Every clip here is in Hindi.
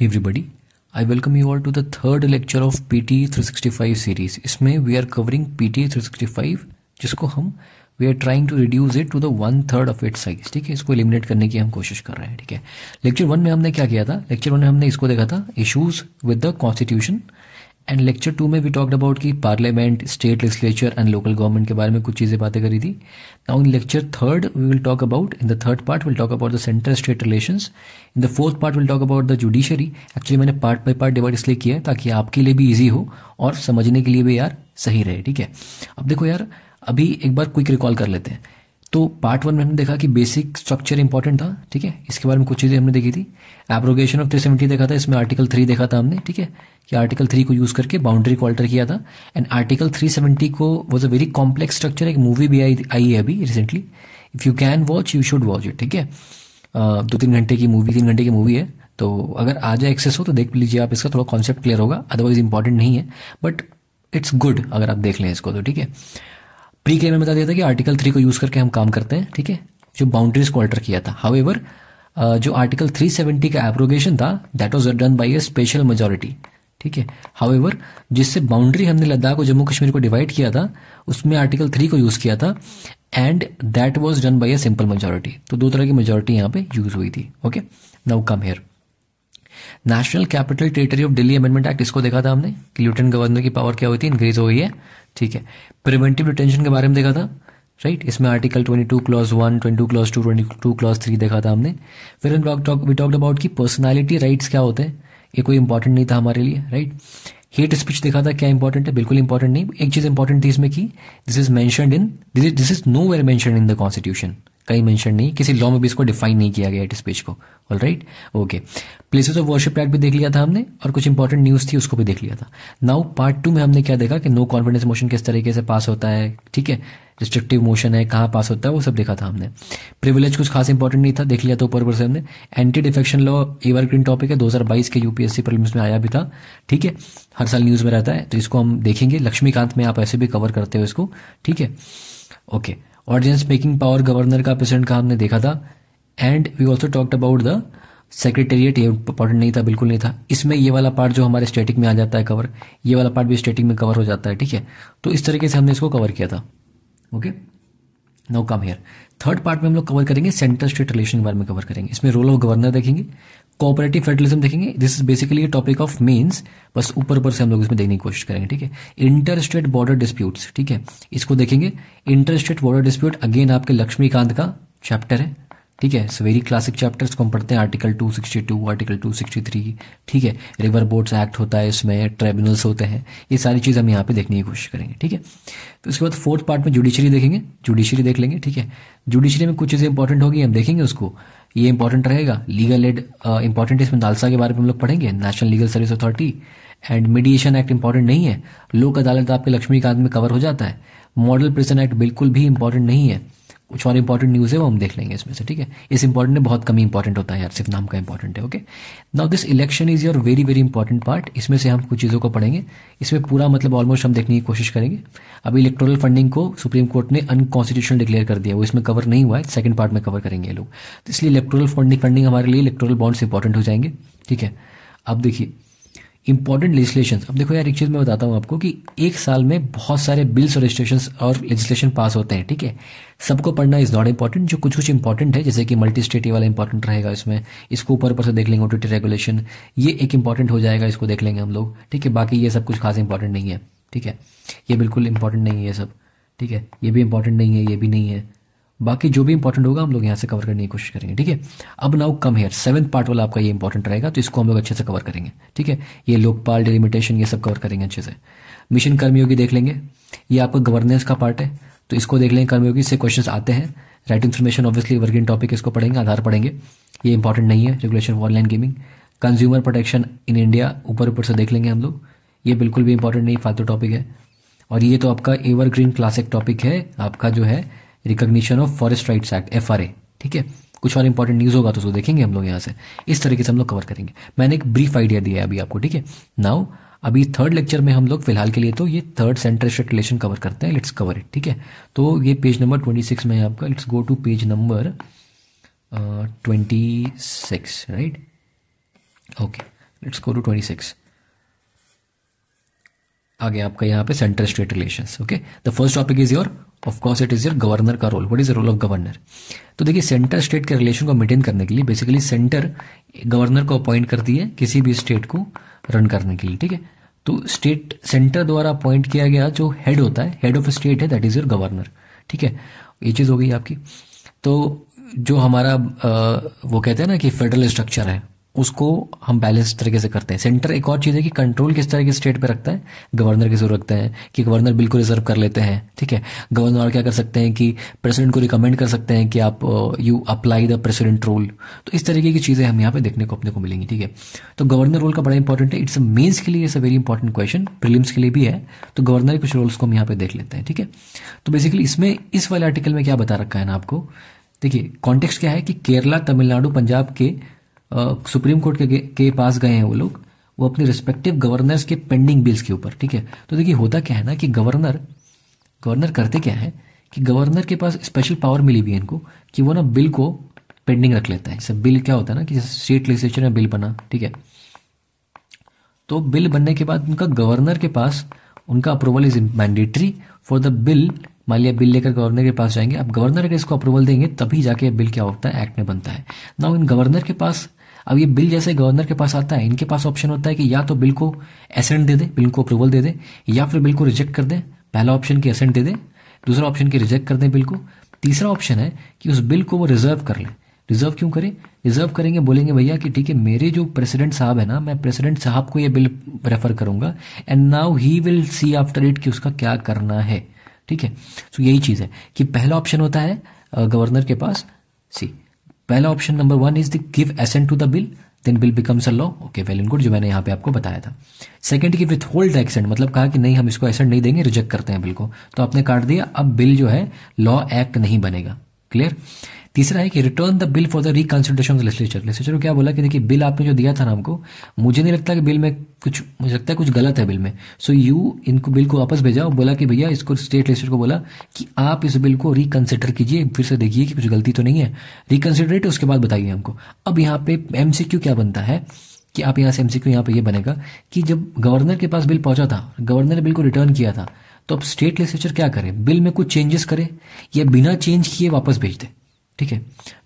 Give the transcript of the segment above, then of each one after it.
everybody. I welcome you all to the third lecture of PT five series इसमें we are we are three sixty five जिसको हम we are trying to reduce it to the one third of it size ठीक है इसको एलिमिनेट करने की हम कोशिश कर रहे हैं ठीक है लेक्चर वन में हमने क्या किया था लेक्चर वन में हमने इसको देखा था issues with the constitution and lecture two में भी टॉक्ड अबाउट कि parliament state legislature and local government के बारे में कुछ चीज़ें बातें करी थी now in lecture third we will talk about in the third part will talk about the centre state relation in the fourth part will talk about the judiciary actually मैंने पार्ट बाई पार्ट डिवाइड इसलिए किया है ताकि आपके लिए भी ईजी हो और समझने के लिए भी यार सही रहे ठीक है अब देखो यार अभी एक बार क्विक रिकॉल कर लेते हैं तो पार्ट वन में हमने देखा कि बेसिक स्ट्रक्चर इंपॉर्टेंट था ठीक है इसके बारे में कुछ चीज़ें हमने देखी थी एब्रोगेशन ऑफ थ्री सेवेंटी देखा था इसमें आर्टिकल थ्री देखा था हमने ठीक है कि आर्टिकल थ्री को यूज़ करके बाउंड्री को अल्टर किया था एंड आर्टिकल थ्री सेवेंटी को was a very complex structure एक मूवी भी आई आई है अभी recently if you can watch you should watch it ठीक है दो तीन घंटे की मूवी तीन घंटे की मूवी है तो अगर आ जाए एक्सेस हो तो देख लीजिए आप इसका थोड़ा कॉन्सेप्ट क्लियर होगा अदरवाइज इंपॉर्टेंट नहीं है बट इट्स गुड अगर आप देख लें इसको तो ठीक है प्री क्लेम में बता दिया था कि आर्टिकल थ्री को यूज़ करके हम काम करते हैं ठीक है जो बाउंड्रीज को अल्टर किया था हाउ जो आर्टिकल 370 का एप्रोगेशन था that was done by a special majority ठीक है हाउ जिससे बाउंड्री हमने लद्दाख और जम्मू कश्मीर को डिवाइड किया था उसमें आर्टिकल थ्री को यूज़ किया था and that was done by a simple majority तो दो तरह की मेजोरिटी यहाँ पे यूज हुई थी okay now come here national capital territory of Delhi amendment act इसको देखा था हमने कि लिeutenant गवर्नर की पावर क्या हुई थी इंक्रीज हो गई है ठीक है प्रिवेंटिव डिटेंशन के बारे में देखा था राइट right? इसमें article 22 clause one 22 clause 2 22 clause three देखा था हमने फिर हम टॉक वी टॉक्ड अबाउट की पर्सनालिटी राइट्स क्या होते हैं ये कोई इंपॉर्टेंट नहीं था हमारे लिए राइट हेट स्पीच देखा था क्या इंपॉर्टेंट है बिल्कुल इंपॉर्टेंट नहीं एक चीज इंपॉर्टेंट थी इसमें की this is mention in this is this is nowhere mention in the constitution कहीं मेंशन नहीं किसी लॉ में भी इसको डिफाइन नहीं किया गया इस पेज को all right okay places of worship act भी देख लिया था हमने और कुछ इंपॉर्टेंट न्यूज़ थी उसको भी देख लिया था नाउ पार्ट टू में हमने क्या देखा कि नो कॉन्फिडेंस मोशन किस तरीके से पास होता है ठीक है रिस्ट्रिक्टिव मोशन है कहाँ पास होता है वो सब देखा था हमने प्रिविलेज कुछ खास इंपॉर्टेंट नहीं था देख लिया तो ऊपर ऊपर से हमने anti defection law evergreen topic है 2022 के यूपीएससी प्रीलिम्स में आया भी था ठीक है हर साल न्यूज़ में रहता है तो इसको हम देखेंगे लक्ष्मीकांत में आप ऐसे भी कवर करते हो इसको ठीक है okay okay. Ordinance making power governor का प्रेसिडेंट का हमने देखा था and we also talked about the secretariat ये इंपॉर्टेंट नहीं था बिल्कुल नहीं था इसमें ये वाला पार्ट जो हमारे स्टेटिक में आ जाता है कवर ये वाला पार्ट भी स्टेटिक में कवर हो जाता है ठीक है तो इस तरीके से हमने इसको कवर किया था okay no come here third part में हम लोग कवर करेंगे सेंट्रल स्टेट रिलेशन के बारे में कवर करेंगे इसमें रोल ऑफ गवर्नर देखेंगे कोऑपरेटिव फेडरलिज्म देखेंगे this is basically topic of mains बस ऊपर ऊपर से हम लोग इसमें देखने की कोशिश करेंगे ठीक है इंटर स्टेट बॉर्डर डिस्प्यूट ठीक है इसको देखेंगे inter state border dispute again आपके लक्ष्मीकांत का चैप्टर है ठीक है सो वेरी क्लासिक चैप्टर को हम पढ़ते हैं आर्टिकल 262 आर्टिकल 263 ठीक है रिवर बोर्ड एक्ट होता है इसमें ट्राइब्यूनल्स होते हैं ये सारी चीज़ हम यहाँ पे देखने की कोशिश करेंगे ठीक है तो उसके बाद फोर्थ पार्ट में जुडिशरी देखेंगे जुडिशरी देख लेंगे ठीक है जुडिशरी में कुछ चीज़ें इंपॉर्टेंट होगी हम देखेंगे उसको ये इंपॉर्टेंट रहेगा लीगल एड इंपॉर्टेंट इसमें लालसा के बारे में हम लोग पढ़ेंगे national legal service authority and mediation act important नहीं है लोक अदालत आपके लक्ष्मीकांत में कवर हो जाता है मॉडल प्रिजन एक्ट बिल्कुल भी इंपॉर्टेंट नहीं है कुछ और इंपॉर्टेंट न्यूज़ है वो हम देख लेंगे इसमें से ठीक है इस इंपॉर्टेंट में बहुत कम इंपॉर्टेंट होता है यार सिर्फ नाम का इंपॉर्टेंट है okay now this election is your very very important part इसमें से हम कुछ चीज़ों को पढ़ेंगे इसमें पूरा मतलब ऑलमोस्ट हम देखने की कोशिश करेंगे अभी इलेक्टोरल फंडिंग को सुप्रीम कोर्ट ने अनकॉन्स्टिट्यूशनल डिक्लेयर कर दिया वो इसमें कवर नहीं हुआ है सेकंड पार्ट में कवर करेंगे लोग तो इसलिए इलेक्ट्रल फंडिंग हमारे लिए इलेक्टोरल बॉन्ड्स इंपॉर्टेंट हो जाएंगे ठीक है अब देखिए इंपॉर्टेंट लेजिस्लेशन अब देखो यार एक चीज़ मैं बताता हूँ आपको कि एक साल में बहुत सारे बिल्स और रजिस्ट्रेशन और लेजिस्लेशन पास होते हैं ठीक है सबको पढ़ना इज़ नॉट इंपॉर्टेंट जो कुछ कुछ इंपॉर्टेंट है जैसे कि मल्टी स्टेट वाला इंपॉर्टेंट रहेगा इसमें इसको ऊपर ऊपर से देख लेंगे ओ रेगुलेशन ये एक इंपॉर्टेंट हो जाएगा इसको देख लेंगे हम लोग ठीक है बाकी ये सब कुछ खास इंपॉर्टेंट नहीं है ठीक है ये बिल्कुल इंपॉर्टेंट नहीं है ये सब ठीक है ये भी इंपॉर्टेंट नहीं है ये भी नहीं है बाकी जो भी इंपॉर्टेंट होगा हम लोग यहाँ से कवर करने की कोशिश करेंगे ठीक है अब now come here seven part वाला आपका ये इंपॉर्टेंट रहेगा तो इसको हम लोग अच्छे से कवर करेंगे ठीक है ये लोकपाल डिलिमिटेशन ये सब कवर करेंगे अच्छे से मिशन कर्मयोगी देख लेंगे ये आपका गवर्नेंस का पार्ट है तो इसको देख लेंगे कर्मयोगी से क्वेश्चन आते हैं right information obviously working topic इसको पढ़ेंगे आधार पढ़ेंगे ये इंपॉर्टेंट नहीं है regulation online gaming consumer protection in India ऊपर ऊपर से देख लेंगे हम लोग ये बिल्कुल भी इंपॉर्टेंट नहीं फालतू टॉपिक है और ये तो आपका एवरग्रीन क्लासिक टॉपिक है आपका जो है recognition of forest rights act F ठीक है कुछ और इंपॉर्टेंट न्यूज़ होगा तो उसको देखेंगे हम लोग यहाँ से इस तरीके से हम लोग कवर करेंगे मैंने एक ब्रीफ आइडिया दिया है अभी आपको ठीक है नाउ अभी थर्ड लेक्चर में हम लोग फिलहाल के लिए तो ये third centre state relation cover करते हैं लेट्स कवर इट ठीक है तो ये पेज नंबर ट्वेंटी सिक्स में आपका let's go to page number twenty six right okay let's go to twenty six आगे आपका यहाँ पे centre state relation okay the first topic is your of course it is your governor का role what is the role of governor तो देखिए सेंटर स्टेट के रिलेशन को मेंटेन करने के लिए बेसिकली सेंटर गवर्नर को अपॉइंट करती है किसी भी स्टेट को रन करने के लिए ठीक है तो स्टेट सेंटर द्वारा अपॉइंट किया गया जो हेड होता है हेड ऑफ स्टेट है दैट इज़ योर गवर्नर ठीक है ये चीज़ हो गई आपकी तो जो हमारा आ, वो कहते हैं ना कि फेडरल स्ट्रक्चर है उसको हम बैलेंस तरीके से करते हैं सेंटर एक और चीज़ है कि कंट्रोल किस तरह के स्टेट पे रखता है गवर्नर के जरूर रखते हैं कि गवर्नर बिल को रिजर्व कर लेते हैं ठीक है गवर्नर क्या कर सकते हैं कि प्रेसिडेंट को रिकमेंड कर सकते हैं कि आप you apply the president role तो इस तरीके की चीज़ें हम यहाँ पे देखने को अपने को मिलेंगी ठीक है तो गवर्नर रोल का बड़ा इंपॉर्टेंट है इट्स मेन्स के लिए it's a very important question prelims के लिए भी है तो गवर्नर के कुछ रोल्स को हम यहाँ पे देख लेते हैं ठीक है तो बेसिकली इसमें इस वाले आर्टिकल में क्या बता रखा है ना आपको देखिए कॉन्टेक्स्ट क्या है कि केरला तमिलनाडु पंजाब के सुप्रीम कोर्ट के, के पास गए हैं वो लोग वो अपने रिस्पेक्टिव गवर्नर्स के पेंडिंग बिल्स के ऊपर ठीक है तो देखिए होता क्या है ना कि गवर्नर गवर्नर करते क्या है कि गवर्नर के पास स्पेशल पावर मिली हुई है इनको कि वो ना बिल को पेंडिंग रख लेता है जैसे बिल क्या होता है ना कि जैसे स्टेट लेजिस्लेचर में बिल बना ठीक है तो बिल बनने के बाद उनका गवर्नर के पास उनका approval is mandatory for the bill मान लिया बिल लेकर गवर्नर के पास जाएंगे अब गवर्नर अगर इसको अप्रूवल देंगे तभी जाके बिल क्या होता है एक्ट में बनता है ना इन गवर्नर के पास अब ये बिल जैसे गवर्नर के पास आता है इनके पास ऑप्शन होता है कि या तो बिल को एसेंट दे दे बिल को अप्रूवल दे दे या फिर बिल को रिजेक्ट कर दे पहला ऑप्शन की एसेंट दे दे दूसरा ऑप्शन की रिजेक्ट कर दें बिल को तीसरा ऑप्शन है कि उस बिल को वो रिजर्व कर लें रिजर्व क्यों करें रिजर्व करेंगे बोलेंगे भैया कि ठीक है मेरे जो प्रेसिडेंट साहब है ना मैं प्रेसिडेंट साहब को ये बिल रेफर करूंगा and now he will see after it कि उसका क्या करना है ठीक है तो यही चीज़ है कि पहला ऑप्शन होता है गवर्नर के पास सी पहला option number one is the give assent to the bill then bill becomes a law okay well and good जो मैंने यहाँ पे आपको बताया था सेकंड की विथ होल्ड एक्सेंट मतलब कहा कि नहीं हम इसको एसेंट नहीं देंगे रिजेक्ट करते हैं बिल को तो आपने काट दिया अब बिल जो है लॉ एक्ट नहीं बनेगा क्लियर तीसरा है कि return the bill for the reconsideration legislature legislature को क्या बोला कि देखिए बिल आपने जो दिया था ना हमको मुझे नहीं लगता कि बिल में कुछ मुझे लगता है कुछ गलत है बिल में सो so, यू इनको बिल को वापस भेजा और बोला कि भैया इसको स्टेट लेजिस्लेचर को बोला कि आप इस बिल को रिकंसिडर कीजिए फिर से देखिए कि कुछ गलती तो नहीं है रिकंसिडरेट उसके बाद बताइए हमको अब यहाँ पे एम क्या बनता है कि आप यहाँ से एम सी क्यू यहाँ पे ये बनेगा कि जब गवर्नर के पास बिल पहुंचा था गवर्नर ने बिल को रिटर्न किया था तो अब स्टेट लेजिस्लेचर क्या करे बिल में कुछ चेंजेस करे या बिना चेंज किए वापस भेज दे ठीक है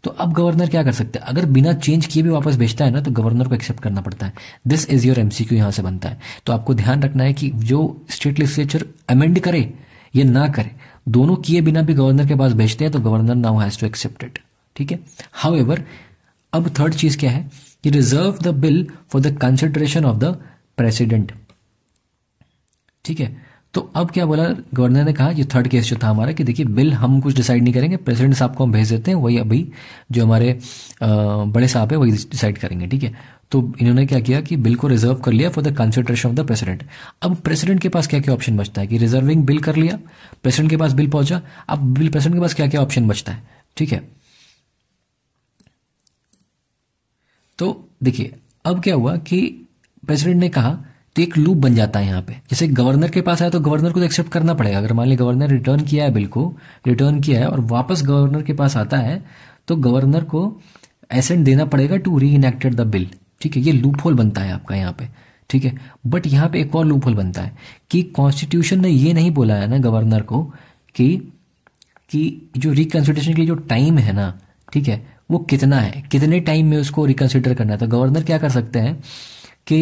तो अब गवर्नर क्या कर सकते हैं अगर बिना चेंज किए भी वापस भेजता है ना तो गवर्नर को एक्सेप्ट करना पड़ता है दिस इज योर एमसीक्यू यहां से बनता है तो आपको ध्यान रखना है कि जो स्टेट लेजिस्लेचर अमेंड करे या ना करे दोनों किए बिना भी गवर्नर के पास भेजते हैं तो governor now has to accept it ठीक है हाउ अब थर्ड चीज क्या है कि reserve the bill for the consideration of the president ठीक है तो अब क्या बोला गवर्नर ने कहा ये थर्ड केस जो था हमारा कि देखिए बिल हम कुछ डिसाइड नहीं करेंगे प्रेसिडेंट साहब को हम भेज देते हैं वही अभी जो हमारे बड़े साहब है वही डिसाइड करेंगे ठीक है तो इन्होंने क्या किया कि बिल को रिजर्व कर लिया for the consideration of the president अब प्रेसिडेंट के पास क्या क्या ऑप्शन बचता है कि रिजर्विंग बिल कर लिया प्रेसिडेंट के पास बिल पहुंचा अब बिल प्रेसिडेंट के पास क्या क्या ऑप्शन बचता है ठीक है तो देखिए अब क्या हुआ कि प्रेसिडेंट ने कहा तो एक लूप बन जाता है यहाँ पे जैसे गवर्नर के पास आया तो गवर्नर को तो एक्सेप्ट करना पड़ेगा अगर मान ली गवर्नर रिटर्न किया है बिल को रिटर्न किया है और वापस गवर्नर के पास आता है तो गवर्नर को एसेंट देना पड़ेगा टू री इनेक्टेड द बिल ठीक है ये लूप होल बनता है आपका यहाँ पे ठीक है बट यहाँ पे एक और लूप होल बनता है कि कॉन्स्टिट्यूशन ने ये नहीं बोला है ना गवर्नर को कि कि जो रिकन्सिडरेशन के लिए जो टाइम है ना ठीक है वो कितना है कितने टाइम में उसको रिकन्सिडर करना है तो गवर्नर क्या कर सकते हैं कि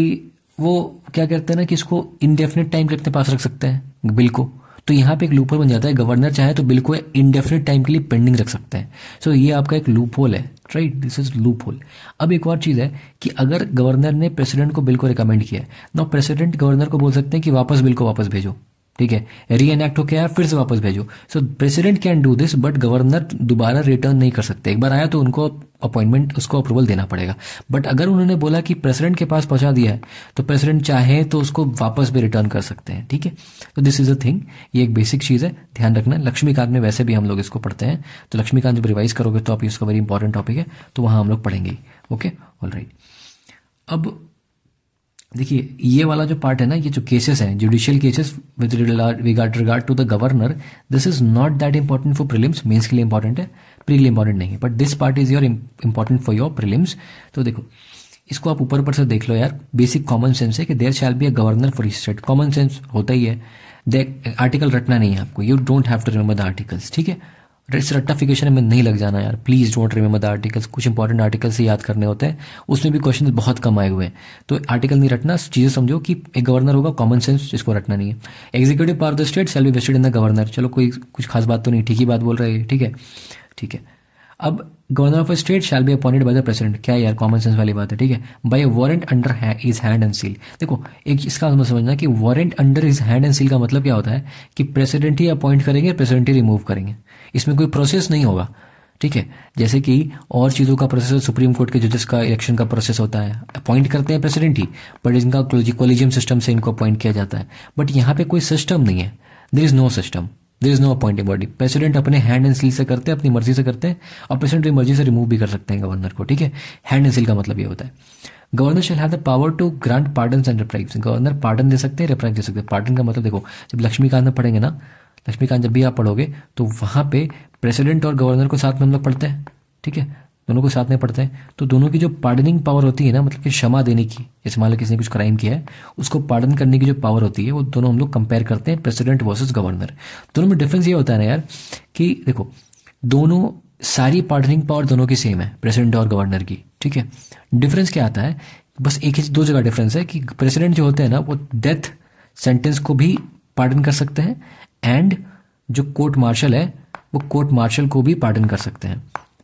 वो क्या करते हैं ना कि इसको इनडेफिनिट टाइम के अपने पास रख सकते हैं बिल को तो यहाँ पे एक लूप होल बन जाता है गवर्नर चाहे तो बिल को इनडेफिनेट टाइम के लिए पेंडिंग रख सकते हैं सो so, ये आपका एक लूप होल है right this is loop hole अब एक और चीज़ है कि अगर गवर्नर ने प्रेसिडेंट को बिल को रिकमेंड किया है ना प्रेसिडेंट गवर्नर को बोल सकते हैं कि वापस बिल को वापस भेजो ठीक है री एनेक्ट होकर आया फिर से वापस भेजो so president can do this but governor दोबारा रिटर्न नहीं कर सकते एक बार आया तो उनको अपॉइंटमेंट उसको अप्रूवल देना पड़ेगा बट अगर उन्होंने बोला कि प्रेसिडेंट के पास पहुंचा दिया है तो प्रेसिडेंट चाहे तो उसको वापस भी रिटर्न कर सकते हैं ठीक है तो दिस इज अ थिंग ये एक बेसिक चीज़ है ध्यान रखना लक्ष्मीकांत में वैसे भी हम लोग इसको पढ़ते हैं तो लक्ष्मीकांत जब रिवाइज करोगे तो आप इसका वेरी इंपॉर्टेंट टॉपिक है तो वहां हम लोग पढ़ेंगे ओके ऑल राइट अब देखिए ये वाला जो पार्ट है ना ये जो केसेस हैं judicial cases with regard regard to the governor this is not that important for prelims mains के लिए इंपॉर्टेंट है प्री के लिए इंपॉर्टेंट नहीं है but this part is your important for your prelims तो देखो इसको आप ऊपर ऊपर से देख लो यार बेसिक कॉमन सेंस है कि there shall be a governor for state common sense होता ही है आर्टिकल रटना नहीं है आपको you don't have to remember the articles ठीक है इस रट्टाफिकेशन में नहीं लग जाना यार please don't remember the articles कुछ इंपॉर्टेंट आर्टिकल्स याद करने होते हैं उसमें भी क्वेश्चन बहुत कम आए हुए हैं तो आर्टिकल नहीं रटना चीज़ें समझो कि एक गवर्नर होगा कॉमन सेंस जिसको रटना नहीं है executive power the state shall be vested in the governor चलो कोई कुछ खास बात तो नहीं ठीक ही बात बोल रहे हैं ठीक है ठीक है अब governor of state shall be appointed by the president क्या यार कॉमन सेंस वाली बात है ठीक है by warrant under his hand and seal देखो एक इसका मतलब समझना कि warrant under his hand and seal का मतलब क्या होता है कि प्रेसिडेंट ही अपॉइंट करेंगे प्रेसिडेंट ही रिमूव करेंगे इसमें कोई प्रोसेस नहीं होगा ठीक है जैसे कि और चीज़ों का प्रोसेस सुप्रीम कोर्ट के जजेस का इलेक्शन का प्रोसेस होता है अपॉइंट करते हैं प्रेसिडेंट ही बट इनका कॉलेजियम सिस्टम से इनको अपॉइंट किया जाता है बट यहाँ पे कोई सिस्टम नहीं है there is no system there is no appointing body president अपने हैंड एंड सील से करते हैं अपनी मर्जी से करते हैं और प्रेसिडेंट अपनी मर्जी से रिमूव भी कर सकते हैं गवर्नर को ठीक है हैंड एंड सील का मतलब ये होता है governor shall have the power to grant pardon and reprieves governor pardon दे सकते हैं रिप्राइव दे सकते हैं पार्डन का मतलब देखो जब लक्ष्मीकांत में पढ़ेंगे ना लक्ष्मीकांत जब भी आप पढ़ोगे तो वहाँ पे प्रेसिडेंट और गवर्नर को साथ में हम लोग पढ़ते हैं ठीक है दोनों को साथ में पढ़ते हैं तो दोनों की जो पार्डनिंग पावर होती है ना मतलब कि क्षमा देने की जैसे मान लो किसी ने कुछ क्राइम किया है उसको पार्डन करने की जो पावर होती है वो दोनों हम लोग कंपेयर करते हैं प्रेसिडेंट वर्सेज गवर्नर दोनों में डिफरेंस ये होता है ना यार कि देखो दोनों सारी पार्डनिंग पावर दोनों की सेम है प्रेसिडेंट और गवर्नर की ठीक है डिफरेंस क्या आता है बस एक ही दो जगह डिफरेंस है कि प्रेसिडेंट जो होते हैं ना वो डेथ सेंटेंस को भी पार्डन कर सकते हैं एंड जो कोर्ट मार्शल है वो कोर्ट मार्शल को भी पार्डन कर सकते हैं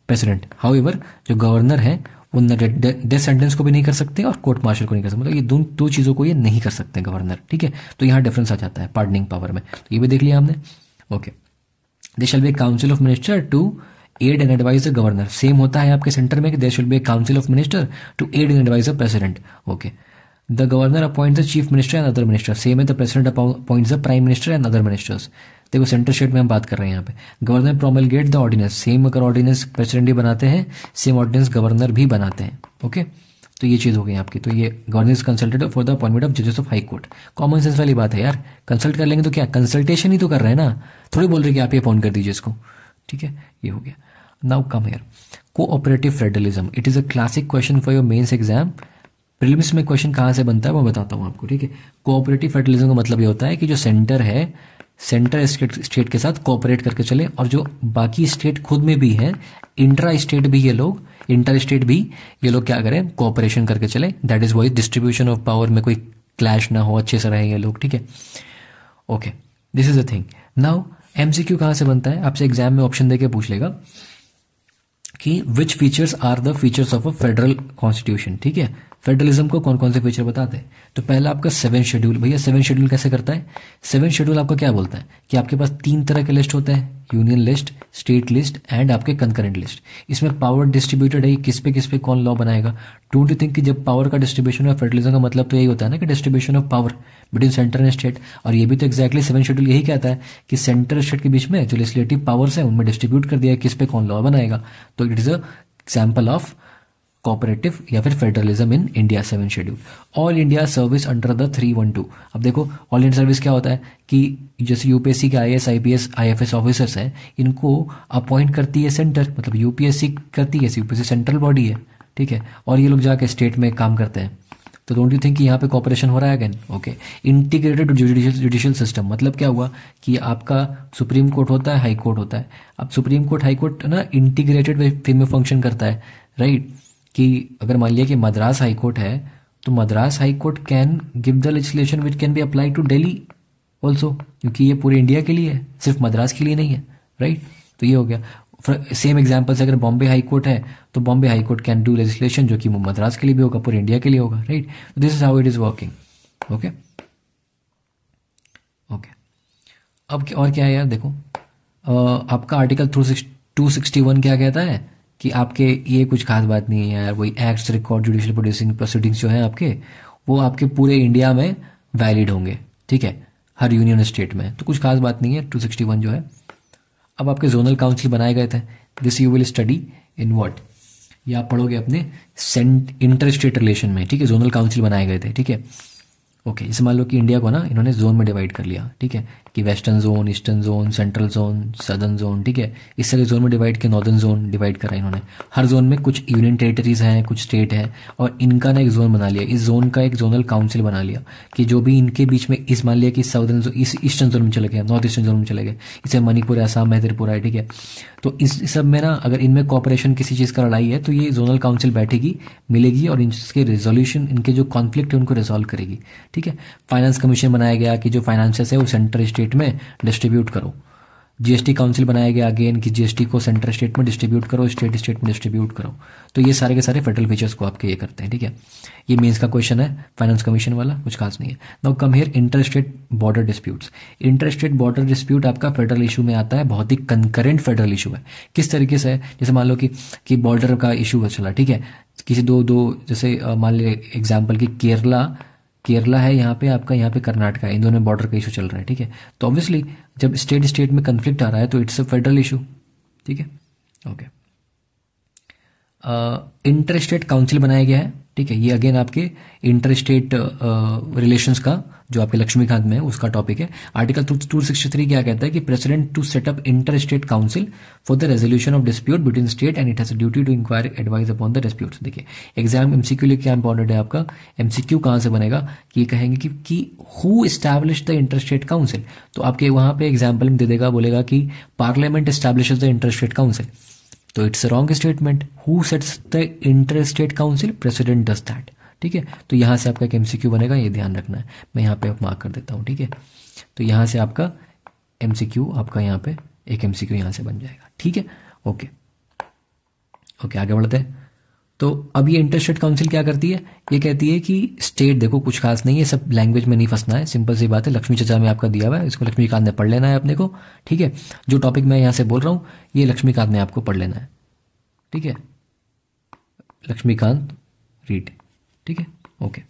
प्रेसिडेंट हाउ जो गवर्नर है वो डेथ सेंटेंस को भी नहीं कर सकते और कोर्ट मार्शल को नहीं कर सकते मतलब ये दो दो चीज़ों को ये नहीं कर सकते गवर्नर ठीक है तो यहाँ डिफरेंस आ जाता है पार्डनिंग पावर में तो ये भी देख लिया हमने okay they shall be council of minister to aid and advise governor same होता है आपके सेंटर में कि there should be council of minister to aid and advise president okay the governor appoints the chief minister and other minister same है the president appoints the prime minister and other ministers देखो सेंटर स्टेट में हम बात कर रहे हैं यहाँ पे governor promulgate the ordinance same अगर ऑर्डिनेंस प्रेसिडेंट भी बनाते हैं सेम ऑर्डिनेंस गवर्नर भी बनाते हैं ओके तो ये चीज़ हो गई आपकी तो ये governors consulted for the appointment of जजेस of high court common sense वाली बात है यार कंसल्ट कर लेंगे तो क्या कंसल्टेशन ही तो कर रहे हैं ना थोड़ी बोल रहे कि आप ये अपॉइंट कर दीजिए इसको ठीक है ये हो गया now come here cooperative federalism it is a classic question for your mains exam prelims में क्वेश्चन कहाँ से बनता है मैं बताता हूँ आपको ठीक है कोऑपरेटिव फर्टिलाइजर का मतलब ये होता है कि जो सेंटर है सेंटर स्टेट स्टेट के साथ कोऑपरेट करके चले और जो बाकी स्टेट खुद में भी है इंट्रा स्टेट भी ये लोग इंटर स्टेट भी ये लोग क्या करें कोऑपरेशन करके चले that is why distribution of power में कोई क्लैश ना हो अच्छे से रहे ये लोग ठीक है okay this is a thing now M C Q कहाँ से बनता है आपसे एग्जाम में ऑप्शन देके पूछ लेगा कि which features are the features of a federal constitution ठीक है फेडरलिज्म को कौन कौन से फीचर बताते हैं तो पहला आपका सेवन शेड्यूल भैया सेवन शेड्यूल कैसे करता है सेवन शेड्यूल आपको क्या बोलता है कि आपके पास तीन तरह के लिस्ट होते हैं union list state list and आपके कंकरेंट लिस्ट इसमें पावर डिस्ट्रीब्यूटेड है किस पे किस पे कौन लॉ बनाएगा डोंट यू थिंक कि जब पावर का डिस्ट्रीब्यूशन है फेडरलिज्म का मतलब तो यही होता है ना कि distribution of power between centre and state और ये भी तो एक्जैक्टली सेवन शेड्यूल यही कहता है कि सेंटर स्टेट के बीच में जो लेजिस्लेटिव पावर्स है उनमें डिस्ट्रीब्यूट कर दिया है किस पे कौन लॉ बनाएगा तो it is a example of cooperative या फिर federalism in India seven schedule all India service under the three one two अब देखो ऑल इंडिया सर्विस क्या होता है कि जैसे यूपीएससी के I I S S P I F S officers हैं इनको अपॉइंट करती है सेंटर मतलब यूपीएससी करती है यूपीएससी सेंट्रल बॉडी है ठीक है और ये लोग जाके स्टेट में काम करते हैं तो डोंट यू थिंक यहाँ पे कॉपरेशन हो रहा है again okay integrated judicial judicial system मतलब क्या हुआ कि आपका सुप्रीम कोर्ट होता है हाई कोर्ट होता है अब सुप्रीम कोर्ट हाई कोर्ट ना इंटीग्रेटेड वे में फंक्शन करता है राइट right? कि अगर मान लिया कि मद्रास हाई कोर्ट है तो Madras high court can give the legislation which can be apply to Delhi also क्योंकि ये पूरे इंडिया के लिए है सिर्फ मद्रास के लिए नहीं है राइट right? तो ये हो गया सेम एग्जाम्पल से अगर बॉम्बे हाई कोर्ट है तो Bombay high court can do legislation जो कि मद्रास के लिए भी होगा पूरे इंडिया के लिए होगा right this is how it is working okay okay अब और क्या है यार देखो आपका article through six two sixty one क्या कहता है कि आपके ये कुछ खास बात नहीं है यार वही acts record judicial producing proceedings जो हैं आपके वो आपके पूरे इंडिया में वैलिड होंगे ठीक है हर यूनियन स्टेट में तो कुछ खास बात नहीं है टू सिक्सटी वन जो है अब आपके जोनल काउंसिल बनाए गए थे this you will study in what या आप पढ़ोगे अपने सेंट इंटर स्टेट रिलेशन में ठीक है जोनल काउंसिल बनाए गए थे ठीक है ओके इसे मान लो कि इंडिया को ना इन्होंने जोन में डिवाइड कर लिया ठीक है कि western zone eastern zone central zone southern zone ठीक है इस सारे जोन में डिवाइड किया नॉर्दर्न जोन डिवाइड करा इन्होंने हर जोन में कुछ यूनियन टेरिटरीज हैं कुछ स्टेट हैं और इनका ना एक जोन बना लिया इस जोन का एक जोनल काउंसिल बना लिया कि जो भी इनके बीच में इस मान लिया कि साउदर्न जोन इस ईस्टर्न जोन में चले गए नॉर्थ ईस्टर्न जोन में चले गए इसे मणिपुर है आसाम है है ठीक है तो इस सब में ना अगर इनमें कॉपरेशन किसी चीज़ का लड़ाई है तो ये जोनल काउंसिल बैठेगी मिलेगी और इनके रेजोल्यूशन इनके जो कॉन्फ्लिक्ट है उनको रिजोल्व करेगी ठीक है फाइनेंस कमीशन बनाया गया कि जो फाइनेंस है वो सेंट्रल स्टेट स्टेट में डिस्ट्रीब्यूट करो जीएसटी काउंसिल बनाया गया अगेन कि जीएसटी को सेंट्रल स्टेट में डिस्ट्रीब्यूट करो स्टेट स्टेट में डिस्ट्रीब्यूट करो तो ये सारे के सारे फेडरल फीचर्स को आपके ये करते हैं ठीक है ये मेंस का क्वेश्चन है फाइनेंस कमीशन वाला कुछ खास नहीं है now come here inter state border disputes inter state border dispute आपका फेडरल इशू में आता है बहुत ही कंकरेंट फेडरल इशू है किस तरीके से है जैसे मान लो कि कि बॉर्डर का इशू चला ठीक है किसी दो दो जैसे मान लीजिए एग्जाम्पल की केरला केरला है यहाँ पे आपका यहाँ पे कर्नाटका है इन दोनों बॉर्डर का इशू चल रहा है ठीक है तो ऑब्वियसली जब स्टेट स्टेट में कन्फ्लिक्ट आ रहा है तो इट्स अ फेडरल इशू ठीक है ओके इंटरस्टेट काउंसिल बनाया गया है ठीक है ये अगेन आपके इंटरस्टेट रिलेशंस का जो आपके लक्ष्मीकांत में है उसका टॉपिक है आर्टिकल टू सिक्सटी थ्री क्या कहता है कि president to set up inter state council for the resolution of dispute between state and it has duty to inquire advise upon the dispute देखिए एग्जाम एमसीक्यू लिए क्या इंपॉर्टेंट है आपका एमसीक्यू कहाँ से बनेगा ये कहेंगे कि कि who establish the inter state council तो आपके वहां पे एग्जाम्पल दे देगा बोलेगा कि parliament establish the inter state council तो it's wrong statement who sets the inter state council president does that ठीक है तो यहां से आपका एक एमसीक्यू बनेगा ये ध्यान रखना है मैं यहां पे मार्क कर देता हूं ठीक है तो यहां से आपका एम आपका यहां पे एक एम सी से बन जाएगा ठीक है ओके ओके आगे बढ़ते हैं तो अब ये इंटरस्टेट काउंसिल क्या करती है ये कहती है कि स्टेट देखो कुछ खास नहीं है सब लैंग्वेज में नहीं फंसना है सिंपल सी बात है लक्ष्मी चचा में आपका दिया हुआ है इसको लक्ष्मीकांत ने पढ़ लेना है अपने को ठीक है जो टॉपिक मैं यहां से बोल रहा हूं ये लक्ष्मीकांत ने आपको पढ़ लेना है ठीक है लक्ष्मीकांत रीड ठीक है ओके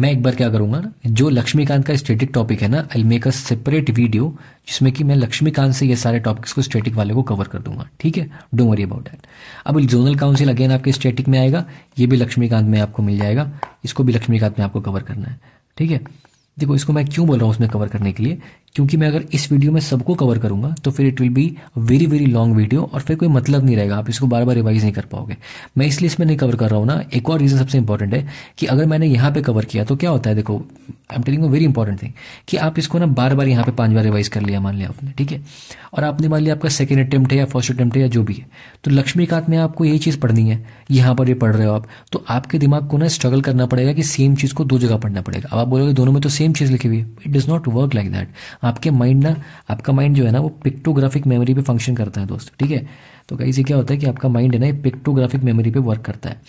मैं एक बार क्या करूंगा ना जो लक्ष्मीकांत का स्टेटिक टॉपिक है ना I make a separate video जिसमें कि मैं लक्ष्मीकांत से ये सारे टॉपिक्स को स्टेटिक वाले को कवर कर दूंगा ठीक है डोंट वरी अबाउट दैट अब जोनल काउंसिल अगेन आपके स्टेटिक में आएगा ये भी लक्ष्मीकांत में आपको मिल जाएगा इसको भी लक्ष्मीकांत में आपको कवर करना है ठीक है देखो इसको मैं क्यों बोल रहा हूँ उसमें कवर करने के लिए क्योंकि मैं अगर इस वीडियो में सबको कवर करूंगा तो फिर it will be very very long video और फिर कोई मतलब नहीं रहेगा आप इसको बार बार रिवाइज नहीं कर पाओगे मैं इसलिए इसमें नहीं कवर कर रहा हूँ ना एक और रीज़न सबसे इंपॉर्टेंट है कि अगर मैंने यहां पे कवर किया तो क्या होता है देखो I am telling very important thing कि आप इसको ना बार बार यहां पर पांच बार रिवाइज कर लिया मान लिया आपने ठीक है और आपने मान लिया आपका सेकेंड अटेम्प्ट है या फर्स्ट अटैम्प्ट है या जो भी है तो लक्ष्मीकांत में आपको यही चीज़ पढ़नी है यहां पर ये पढ़ रहे हो आप तो आपके दिमाग को ना स्ट्रगल करना पड़ेगा कि सेम चीज़ को दो जगह पढ़ना पड़ेगा अब आप बोलोगे दोनों में तो सेम चीज़ लिखी हुई है it does not work like that आपके माइंड ना आपका माइंड जो है ना वो पिक्टोग्राफिक मेमोरी पे फंक्शन करता है दोस्त ठीक है तो कहीं से क्या होता है कि आपका माइंड है ना ये पिक्टोग्राफिक मेमोरी पे वर्क करता है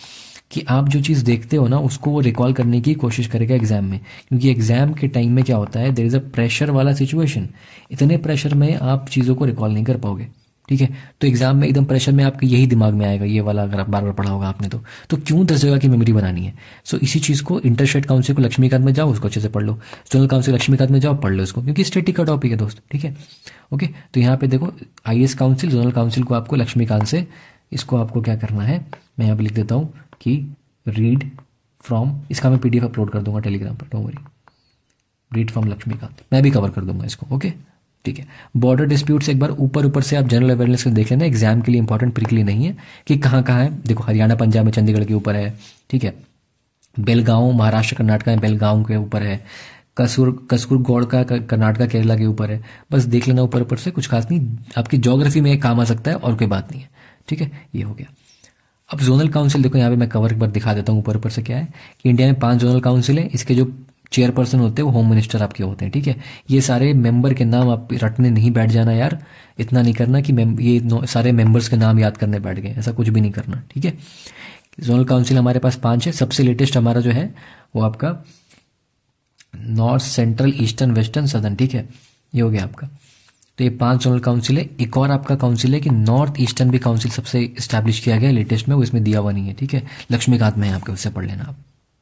कि आप जो चीज़ देखते हो ना उसको वो रिकॉल करने की कोशिश करेगा एग्जाम में क्योंकि एग्जाम के टाइम में क्या होता है देर इज़ अ प्रेशर वाला सिचुएशन इतने प्रेशर में आप चीज़ों को रिकॉल नहीं कर पाओगे ठीक है तो एग्जाम में एकदम प्रेशर में आपके यही दिमाग में आएगा ये वाला अगर आप बार बार पढ़ा होगा आपने तो तो क्यों दस जगह की मेमोरी बनानी है सो so, इसी चीज़ को इंटरस्टेट काउंसिल को लक्ष्मीकांत में जाओ उसको अच्छे से पढ़ लो जोनल काउंसिल लक्ष्मीकांत में जाओ पढ़ लो उसको क्योंकि स्टेटिक का टॉपिक है दोस्त ठीक है ओके तो यहाँ पे देखो आई काउंसिल जोनल काउंसिल को आपको लक्ष्मीकांत से इसको आपको क्या करना है मैं यहाँ पर लिख देता हूँ कि रीड फ्रॉम इसका मैं पी अपलोड कर दूंगा टेलीग्राम पर don't worry read from Laxmikanth मैं भी कवर कर दूंगा इसको ओके ठीक है बॉर्डर डिस्प्यूट एक बार ऊपर ऊपर से आप जनरल अवेयरनेस में देख लेना एग्जाम के लिए इंपॉर्टेंट प्रिकली नहीं है कि कहाँ कहाँ है देखो हरियाणा पंजाब में चंडीगढ़ के ऊपर है ठीक है बेलगांव महाराष्ट्र कर्नाटक में बेलगांव के ऊपर है कसूर कसूर गौड़ का कर्नाटका केरला के ऊपर है बस देख लेना ऊपर ऊपर से कुछ खास नहीं आपकी जोग्राफी में काम आ सकता है और कोई बात नहीं है ठीक है ये हो गया अब जोनल काउंसिल देखो यहाँ पे मैं कवर एक बार दिखा देता हूँ ऊपर ऊपर से क्या है कि इंडिया में पांच जोनल काउंसिल है इसके जो चेयरपर्सन होते हैं वो होम मिनिस्टर आपके होते हैं ठीक है ये सारे मेंबर के नाम आप रटने नहीं बैठ जाना यार इतना नहीं करना कि ये सारे मेंबर्स के नाम याद करने बैठ गए ऐसा कुछ भी नहीं करना ठीक है जोनल काउंसिल हमारे पास पांच है सबसे लेटेस्ट हमारा जो है वो आपका north central eastern western southern ठीक है ये हो गया आपका तो ये पांच जोनल काउंसिल है एक और आपका काउंसिल है कि नॉर्थ ईस्टर्न भी काउंसिल सबसे इस्टेब्लिश किया गया लेटेस्ट में वो इसमें दिया हुआ नहीं है ठीक है लक्ष्मीकांत में आपके उससे पढ़ लेना आप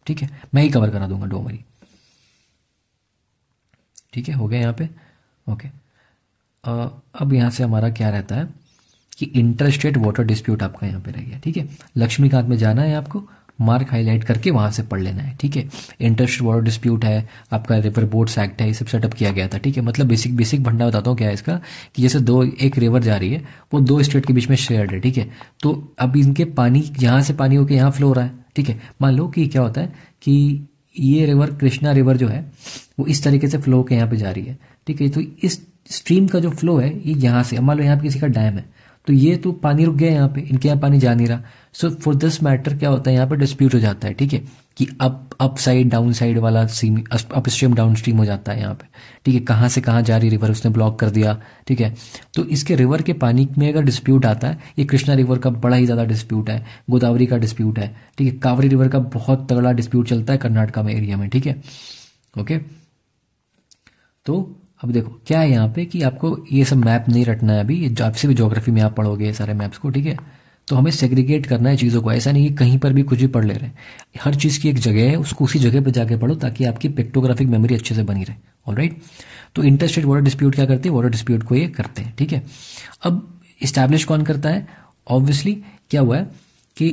ठीक है मैं ही कवर करा दूंगा डोमरी ठीक है हो गया यहाँ पे ओके आ, अब यहाँ से हमारा क्या रहता है कि इंटर स्टेट वाटर डिस्प्यूट आपका यहाँ पे रह गया ठीक है लक्ष्मीकांत में जाना है आपको मार्क हाईलाइट करके वहाँ से पढ़ लेना है ठीक है इंटरस्टेट वाटर डिस्प्यूट है आपका रिवर बोट्स एक्ट है ये सब सेटअप किया गया था ठीक है मतलब बेसिक बेसिक भंडा बताता हूँ क्या है इसका कि जैसे दो एक रिवर जा रही है वो दो स्टेट के बीच में शेयर्ड है ठीक है तो अब इनके पानी यहाँ से पानी होकर यहाँ फ्लो हो रहा है ठीक है मान लो कि क्या होता है कि ये रिवर कृष्णा रिवर जो है वो इस तरीके से फ्लो के यहाँ पे जा रही है ठीक है तो इस स्ट्रीम का जो फ्लो है ये यहाँ से मान लो यहाँ पे किसी का डैम है तो ये तो पानी रुक गया यहाँ पे इनके यहाँ पानी जा नहीं रहा सो फॉर दिस मैटर क्या होता है यहाँ पे डिस्प्यूट हो जाता है ठीक है कि up upside downside वाला seem upstream downstream हो जाता है यहाँ पे ठीक है कहाँ से कहाँ जा रही रिवर उसने ब्लॉक कर दिया ठीक है तो इसके रिवर के पानी में अगर डिस्प्यूट आता है ये कृष्णा रिवर का बड़ा ही ज़्यादा डिस्प्यूट है गोदावरी का डिस्प्यूट है ठीक है कावरी रिवर का बहुत तगड़ा डिस्प्यूट चलता है कर्नाटका में एरिया में ठीक है ओके तो अब देखो क्या है यहाँ पे कि आपको ये सब मैप नहीं रटना है अभी आपसे भी जोग्राफी में आप पढ़ोगे सारे मैप्स को ठीक है तो हमें सेग्रीगेट करना है चीज़ों को ऐसा नहीं कि कहीं पर भी कुछ भी पढ़ ले रहे हैं हर चीज़ की एक जगह है उसको उसी जगह पर जाके पढ़ो ताकि आपकी पिक्टोग्राफिक मेमोरी अच्छे से बनी रहे ऑल राइट तो इंटरस्टेट वाटर डिस्प्यूट क्या करते हैं वाटर डिस्प्यूट को ये करते हैं ठीक है अब इस्टेब्लिश कौन करता है ऑब्वियसली क्या हुआ है कि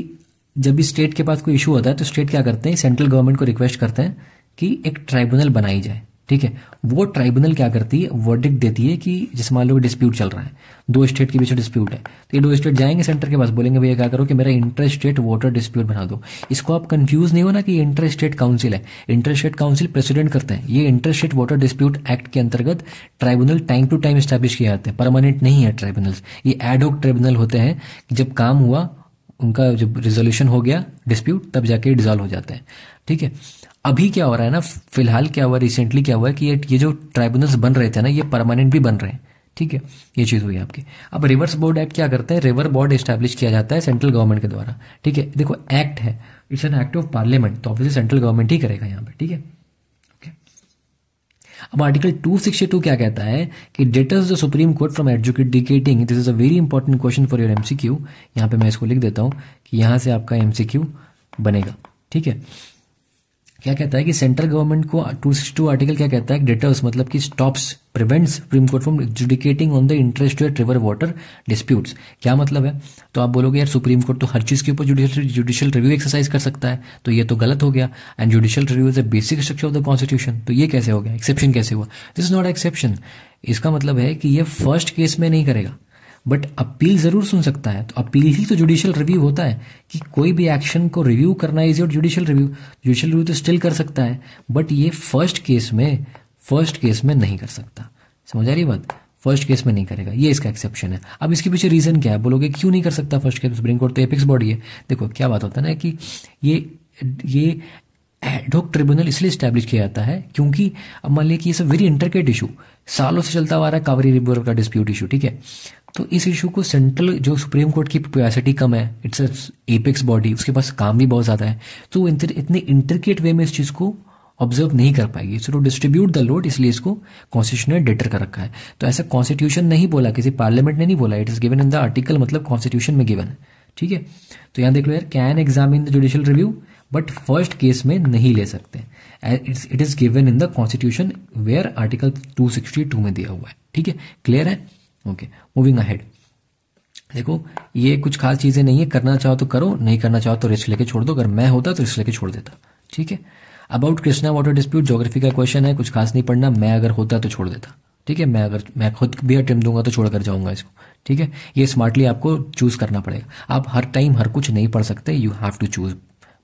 जब भी स्टेट के पास कोई इशू होता है तो स्टेट क्या करते हैं सेंट्रल गवर्नमेंट को रिक्वेस्ट करते हैं कि एक ट्राइब्यूनल बनाई जाए ठीक है वो ट्राइब्यूनल क्या करती है वर्डिक देती है कि जैसे मान लो डिस्प्यूट चल रहा है दो स्टेट के बीच डिस्प्यूट है तो ये दो स्टेट जाएंगे सेंटर के पास बोलेंगे भैया क्या करो कि मेरा इंटर स्टेट वाटर डिस्प्यूट बना दो इसको आप कंफ्यूज नहीं हो ना कि इंटर स्टेट काउंसिल है इंटर स्टेट काउंसिल प्रेसिडेंट करते हैं ये inter state water dispute act के अंतर्गत tribunal time to time establish किए जाते हैं परमानेंट नहीं है ट्राइब्यूनल ये एडोक ट्राइब्यूनल होते हैं जब काम हुआ उनका जब रिजोल्यूशन हो गया डिस्प्यूट तब जाके डिजॉल्व हो जाते हैं ठीक है अभी क्या हो रहा है ना फिलहाल क्या हुआ रिसेंटली क्या हुआ कि ये ये जो ट्राइब्यूनल्स बन रहे थे ना ये परमानेंट भी बन रहे हैं ठीक है ये चीज़ हुई आपकी अब रिवर्स बोर्ड एक्ट क्या करते हैं रिवर बोर्ड एस्टेब्लिश किया जाता है सेंट्रल गवर्नमेंट के द्वारा ठीक है देखो एक्ट है it's an act of parliament तो ऑब्वियसली सेंट्रल गवर्नमेंट ही करेगा यहाँ पे ठीक है अब आर्टिकल 262 क्या कहता है कि deters the supreme court from adjudicating this is a very important question for your MCQ यहां पे मैं इसको लिख देता हूं कि यहां से आपका एमसीक्यू बनेगा ठीक है क्या कहता है कि सेंट्रल गवर्नमेंट को टू सिक्स टू आर्टिकल क्या कहता है डेटर्स मतलब कि stops prevent supreme court from adjudicating on the interest of river water disputes क्या मतलब है तो आप बोलोगे यार सुप्रीम कोर्ट तो हर चीज़ के ऊपर जुडिशियल रिव्यू एक्सरसाइज कर सकता है तो ये तो गलत हो गया and judicial review is a basic structure of the constitution तो ये कैसे हो गया एक्सेप्शन कैसे हुआ दिस इज नॉट एक्सेप्शन इसका मतलब है कि ये फर्स्ट केस में नहीं करेगा बट अपील जरूर सुन सकता है तो अपील ही तो जुडिशियल रिव्यू होता है कि कोई भी एक्शन को रिव्यू करना is your judicial review judicial review तो स्टिल कर सकता है बट ये फर्स्ट केस में फर्स्ट केस में नहीं कर सकता समझ आ रही बात फर्स्ट केस में नहीं करेगा ये इसका एक्सेप्शन है अब इसके पीछे रीजन क्या है बोलोगे क्यों नहीं कर सकता फर्स्ट केस सुप्रीम कोर्ट तो एपिक्स बॉडी है देखो क्या बात होता है ना कि ये ये एडोक ट्रिब्यूनल इसलिए स्टैब्लिश किया जाता है क्योंकि अब मान लीजिए कि ये सब वेरी इंटरकेट इशू सालों से चलता हुआ रहा है कावरी रिवर का डिस्प्यूट इशू ठीक है तो इस इशू को सेंट्रल जो सुप्रीम कोर्ट की कैपेसिटी कम है इट्स एपेक्स बॉडी उसके पास काम भी बहुत ज़्यादा है तो वो इतने इंटरकेट वे में इस चीज़ को ऑब्जर्व नहीं कर पाएगी so to distribute the load इसलिए इसको कॉन्स्टिट्यूशन ने डेटर कर रखा है तो ऐसा कॉन्स्टिट्यूशन नहीं बोला किसी पार्लियामेंट ने नहीं बोला it is given in the article मतलब कॉन्स्टिट्यूशन में गिवन है ठीक है तो यहाँ देख लो यार can examine the judicial review but first case में नहीं ले सकते it is given in the constitution where article 262 में दिया हुआ है ठीक है क्लियर है ओके मूविंग अहेड देखो ये कुछ खास चीजें नहीं है करना चाहो तो करो नहीं करना चाहो तो रिस्क लेके छोड़ दो अगर मैं होता तो रिस्क लेके छोड़ देता ठीक है about Krishna water dispute geography का क्वेश्चन है कुछ खास नहीं पढ़ना मैं अगर होता तो छोड़ देता ठीक है मैं अगर मैं खुद भी अटेम्प दूंगा तो छोड़कर जाऊंगा इसको ठीक है ये स्मार्टली आपको चूज करना पड़ेगा आप हर टाइम हर कुछ नहीं पढ़ सकते you have to choose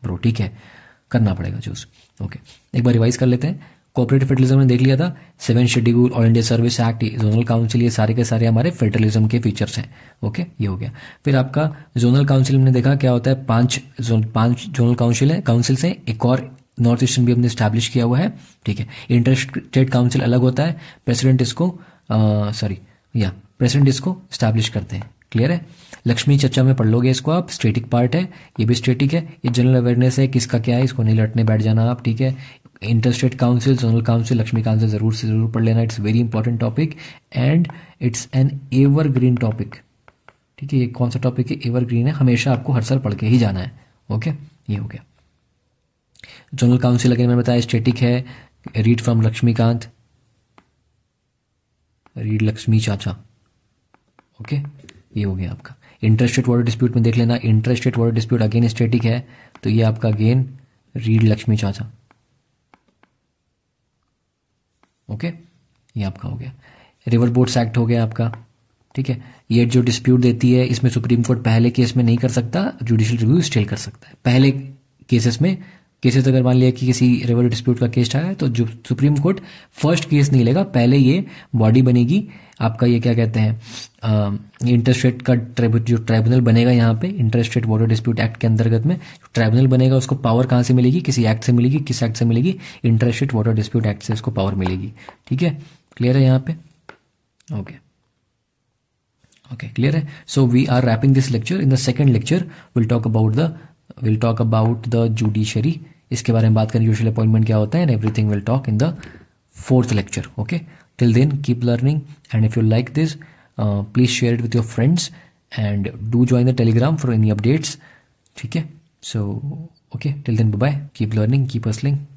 bro ठीक है करना पड़ेगा चूज ओके एक बार रिवाइज कर लेते हैं कॉपरेटिव फेडरलिज्म ने देख लिया था seven schedule all India service act zonal council ये सारे के सारे हमारे फेडरलिज्म के फीचर्स हैं ओके ये हो गया फिर आपका जोनल काउंसिल ने देखा क्या होता है पांच जोन पांच जोनल काउंसिल है काउंसिल से एक और नॉर्थ ईस्टर्न भी हमने स्टैब्लिश किया हुआ है ठीक है इंटर स्टेट काउंसिल अलग होता है प्रेसिडेंट इसको सॉरी या प्रेसिडेंट इसको स्टैब्लिश करते हैं क्लियर है लक्ष्मी चर्चा में पढ़ लोगे इसको आप स्टेटिक पार्ट है ये भी स्टेटिक है ये जनरल अवेयरनेस है किसका क्या है इसको नहीं लटने बैठ जाना आप ठीक है interstate council zonal council Lakshmi council जरूर से जरूर पढ़ लेना it's very important topic and it's an evergreen topic ठीक है ये कौन सा टॉपिक है एवर ग्रीन है हमेशा आपको हर साल पढ़ के ही जाना है ओके ये हो गया जोनल काउंसिल अगर मैंने बताया स्टेटिक है read from Laxmikanth read Lakshmi चाचा ओके ये हो गया आपका इंटरेस्टेड वर्ड डिस्प्यूट में देख लेना interested word dispute again static है तो ये आपका अगेन रीड लक्ष्मी चाचा ओके ये आपका हो गया रिवर बोट्स एक्ट हो गया आपका ठीक है ये जो डिस्प्यूट देती है इसमें सुप्रीम कोर्ट पहले केस में नहीं कर सकता जुडिशियल रिव्यू स्टेल कर सकता है पहले केसेस में केसेस अगर मान लिया कि किसी रिवर डिस्प्यूट का केस आया है तो सुप्रीम कोर्ट फर्स्ट केस नहीं लेगा पहले ये बॉडी बनेगी आपका ये क्या कहते हैं इंटरेस्ट रेट का जो ट्राइब्यूनल बनेगा यहाँ पे interest rate water dispute act के अंतर्गत में ट्राइब्यूनल बनेगा उसको पावर कहाँ से मिलेगी किसी एक्ट से मिलेगी किस एक्ट से मिलेगी interest rate water dispute act से उसको पावर मिलेगी ठीक है क्लियर है यहाँ पे ओके ओके क्लियर है so we are wrapping this lecture in the second lecture will talk about the will talk about the judiciary इसके बारे में बात करें यूजल अपॉइंटमेंट क्या होता है and everything will talk in the fourth lecture okay till then keep learning and if you like this please share it with your friends and do join the Telegram for any updates ठीक है so okay till then bye keep learning keep असलिंग